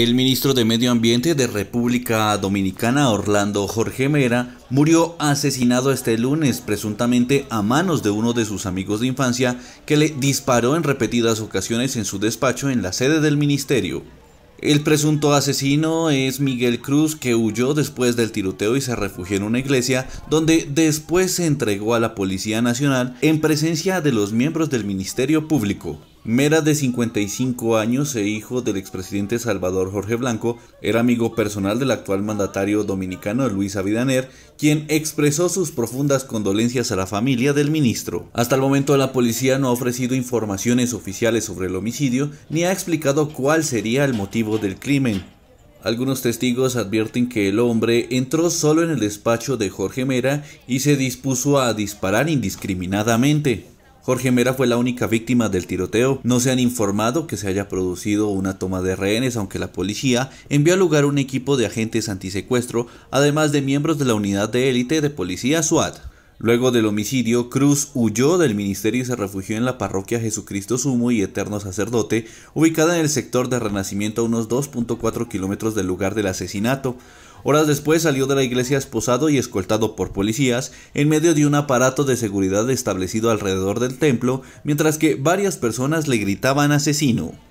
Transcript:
El ministro de Medio Ambiente de República Dominicana, Orlando Jorge Mera, murió asesinado este lunes presuntamente a manos de uno de sus amigos de infancia que le disparó en repetidas ocasiones en su despacho en la sede del ministerio. El presunto asesino es Miguel Cruz que huyó después del tiroteo y se refugió en una iglesia donde después se entregó a la Policía Nacional en presencia de los miembros del Ministerio Público. Mera de 55 años e hijo del expresidente Salvador Jorge Blanco, era amigo personal del actual mandatario dominicano Luis Abidaner, quien expresó sus profundas condolencias a la familia del ministro. Hasta el momento la policía no ha ofrecido informaciones oficiales sobre el homicidio ni ha explicado cuál sería el motivo del crimen. Algunos testigos advierten que el hombre entró solo en el despacho de Jorge Mera y se dispuso a disparar indiscriminadamente. Jorge Mera fue la única víctima del tiroteo. No se han informado que se haya producido una toma de rehenes, aunque la policía envió al lugar un equipo de agentes antisecuestro, además de miembros de la unidad de élite de policía SWAT. Luego del homicidio, Cruz huyó del ministerio y se refugió en la parroquia Jesucristo Sumo y Eterno Sacerdote, ubicada en el sector de Renacimiento a unos 2.4 kilómetros del lugar del asesinato. Horas después salió de la iglesia esposado y escoltado por policías en medio de un aparato de seguridad establecido alrededor del templo, mientras que varias personas le gritaban asesino.